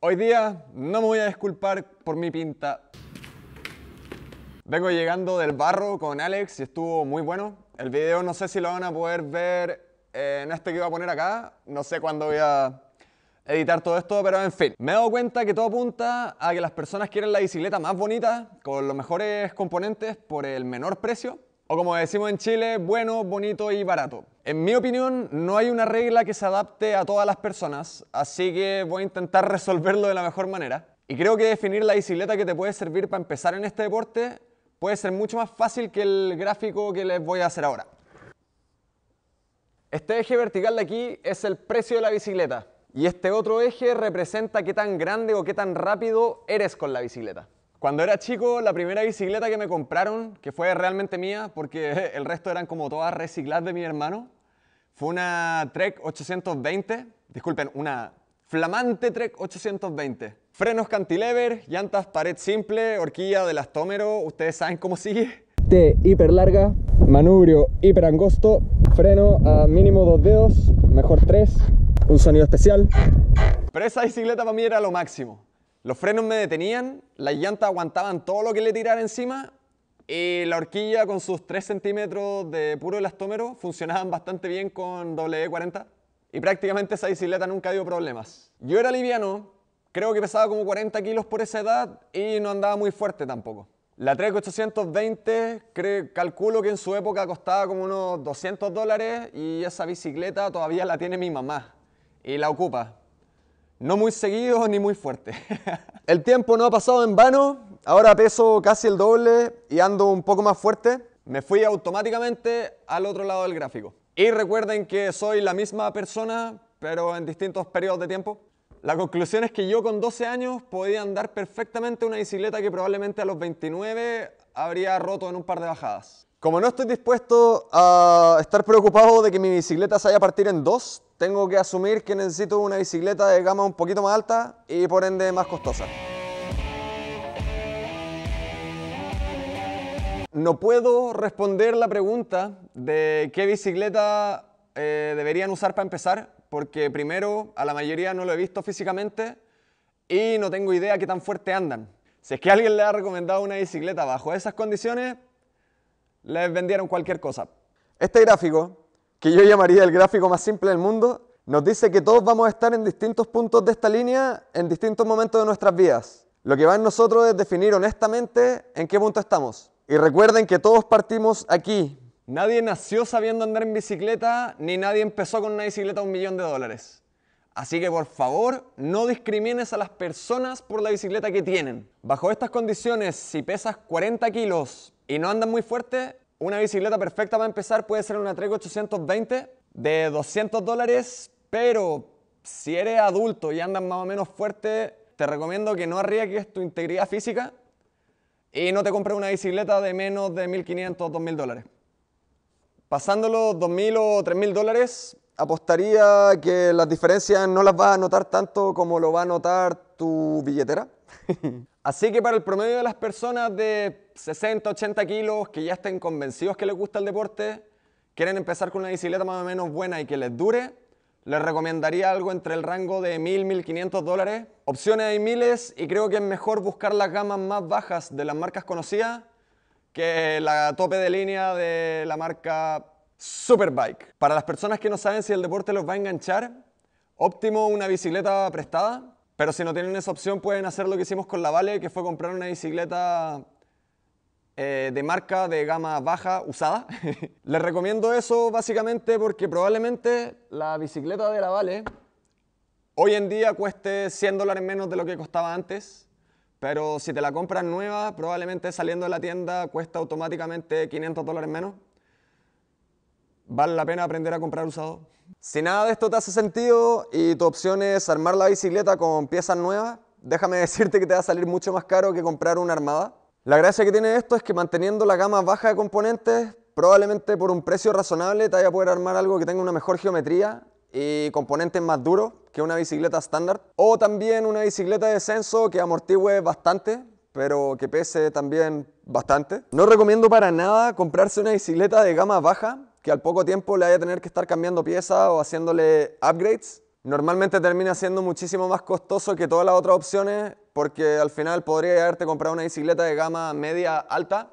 Hoy día no me voy a disculpar por mi pinta. Vengo llegando del barro con Alex y estuvo muy bueno. El video no sé si lo van a poder ver eh, en este que iba a poner acá. No sé cuándo voy a editar todo esto, pero en fin. Me he dado cuenta que todo apunta a que las personas quieren la bicicleta más bonita, con los mejores componentes, por el menor precio. O como decimos en Chile, bueno, bonito y barato. En mi opinión, no hay una regla que se adapte a todas las personas, así que voy a intentar resolverlo de la mejor manera. Y creo que definir la bicicleta que te puede servir para empezar en este deporte puede ser mucho más fácil que el gráfico que les voy a hacer ahora. Este eje vertical de aquí es el precio de la bicicleta y este otro eje representa qué tan grande o qué tan rápido eres con la bicicleta. Cuando era chico, la primera bicicleta que me compraron, que fue realmente mía, porque el resto eran como todas recicladas de mi hermano, fue una Trek 820, disculpen, una flamante Trek 820. Frenos cantilever, llantas pared simple, horquilla del ustedes saben cómo sigue. T hiper larga, manubrio hiper angosto, freno a mínimo dos dedos, mejor tres, un sonido especial. Pero esa bicicleta para mí era lo máximo. Los frenos me detenían, las llantas aguantaban todo lo que le tirara encima y la horquilla con sus 3 centímetros de puro elastómero funcionaban bastante bien con WD-40 y prácticamente esa bicicleta nunca dio problemas. Yo era liviano, creo que pesaba como 40 kilos por esa edad y no andaba muy fuerte tampoco. La 3.820 820 creo, calculo que en su época costaba como unos 200 dólares y esa bicicleta todavía la tiene mi mamá y la ocupa. No muy seguido ni muy fuerte. el tiempo no ha pasado en vano, ahora peso casi el doble y ando un poco más fuerte. Me fui automáticamente al otro lado del gráfico. Y recuerden que soy la misma persona, pero en distintos periodos de tiempo. La conclusión es que yo con 12 años podía andar perfectamente una bicicleta que probablemente a los 29 habría roto en un par de bajadas. Como no estoy dispuesto a estar preocupado de que mi bicicleta se vaya a partir en dos, tengo que asumir que necesito una bicicleta de gama un poquito más alta y por ende más costosa. No puedo responder la pregunta de qué bicicleta eh, deberían usar para empezar, porque primero a la mayoría no lo he visto físicamente y no tengo idea qué tan fuerte andan. Si es que alguien le ha recomendado una bicicleta bajo esas condiciones, les vendieron cualquier cosa. Este gráfico que yo llamaría el gráfico más simple del mundo, nos dice que todos vamos a estar en distintos puntos de esta línea en distintos momentos de nuestras vidas. Lo que va en nosotros es definir honestamente en qué punto estamos. Y recuerden que todos partimos aquí. Nadie nació sabiendo andar en bicicleta, ni nadie empezó con una bicicleta a un millón de dólares. Así que por favor, no discrimines a las personas por la bicicleta que tienen. Bajo estas condiciones, si pesas 40 kilos y no andas muy fuerte, una bicicleta perfecta para empezar puede ser una Trek 820 de 200 dólares, pero si eres adulto y andas más o menos fuerte, te recomiendo que no arriesgues tu integridad física y no te compres una bicicleta de menos de 1.500 o 2.000 dólares. Pasando los 2.000 o 3.000 dólares, apostaría que las diferencias no las vas a notar tanto como lo va a notar tu billetera. Así que para el promedio de las personas de 60, 80 kilos que ya estén convencidos que les gusta el deporte, quieren empezar con una bicicleta más o menos buena y que les dure, les recomendaría algo entre el rango de 1.000, 1.500 dólares. Opciones hay miles y creo que es mejor buscar las gamas más bajas de las marcas conocidas que la tope de línea de la marca Superbike. Para las personas que no saben si el deporte los va a enganchar, óptimo una bicicleta prestada pero si no tienen esa opción, pueden hacer lo que hicimos con la Vale, que fue comprar una bicicleta eh, de marca de gama baja usada. Les recomiendo eso básicamente porque probablemente la bicicleta de la Vale hoy en día cueste 100 dólares menos de lo que costaba antes, pero si te la compras nueva, probablemente saliendo de la tienda cuesta automáticamente 500 dólares menos. ¿Vale la pena aprender a comprar usado? Si nada de esto te hace sentido y tu opción es armar la bicicleta con piezas nuevas, déjame decirte que te va a salir mucho más caro que comprar una armada. La gracia que tiene esto es que manteniendo la gama baja de componentes, probablemente por un precio razonable te vaya a poder armar algo que tenga una mejor geometría y componentes más duros que una bicicleta estándar. O también una bicicleta de descenso que amortigüe bastante, pero que pese también bastante. No recomiendo para nada comprarse una bicicleta de gama baja que al poco tiempo le haya tener que estar cambiando piezas o haciéndole upgrades, normalmente termina siendo muchísimo más costoso que todas las otras opciones porque al final podría haberte comprado una bicicleta de gama media alta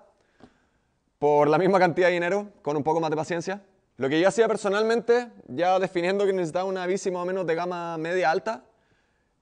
por la misma cantidad de dinero, con un poco más de paciencia. Lo que yo hacía personalmente, ya definiendo que necesitaba una bici más o menos de gama media alta,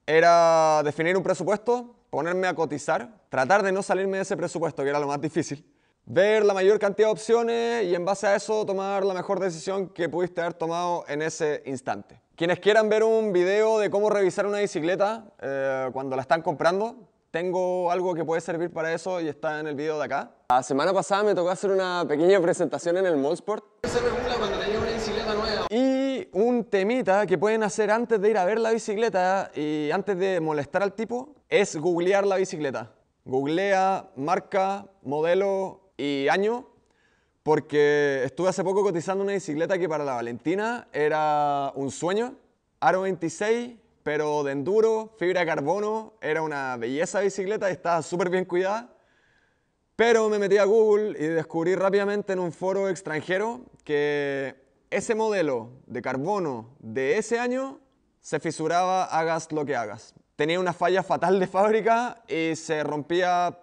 era definir un presupuesto, ponerme a cotizar, tratar de no salirme de ese presupuesto, que era lo más difícil, ver la mayor cantidad de opciones y en base a eso tomar la mejor decisión que pudiste haber tomado en ese instante. Quienes quieran ver un video de cómo revisar una bicicleta eh, cuando la están comprando, tengo algo que puede servir para eso y está en el video de acá. La semana pasada me tocó hacer una pequeña presentación en el Molsport. Se cuando bicicleta nueva. Y un temita que pueden hacer antes de ir a ver la bicicleta y antes de molestar al tipo es googlear la bicicleta. Googlea marca, modelo, y año porque estuve hace poco cotizando una bicicleta que para la Valentina era un sueño. Aro 26, pero de enduro, fibra de carbono, era una belleza bicicleta y estaba súper bien cuidada. Pero me metí a Google y descubrí rápidamente en un foro extranjero que ese modelo de carbono de ese año se fisuraba hagas lo que hagas. Tenía una falla fatal de fábrica y se rompía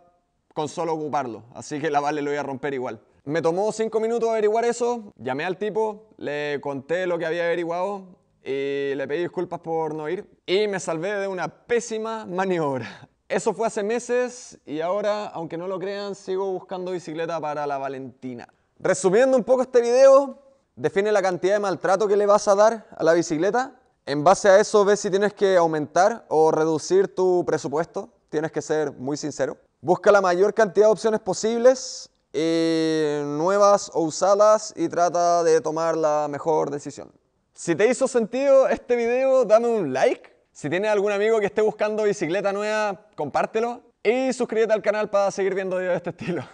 con solo ocuparlo. Así que la vale lo voy a romper igual. Me tomó cinco minutos averiguar eso, llamé al tipo, le conté lo que había averiguado y le pedí disculpas por no ir y me salvé de una pésima maniobra. Eso fue hace meses y ahora, aunque no lo crean, sigo buscando bicicleta para la Valentina. Resumiendo un poco este video, define la cantidad de maltrato que le vas a dar a la bicicleta. En base a eso, ves si tienes que aumentar o reducir tu presupuesto. Tienes que ser muy sincero. Busca la mayor cantidad de opciones posibles, eh, nuevas o usadas, y trata de tomar la mejor decisión. Si te hizo sentido este video, dame un like. Si tienes algún amigo que esté buscando bicicleta nueva, compártelo. Y suscríbete al canal para seguir viendo videos de este estilo.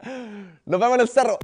Nos vemos en el cerro.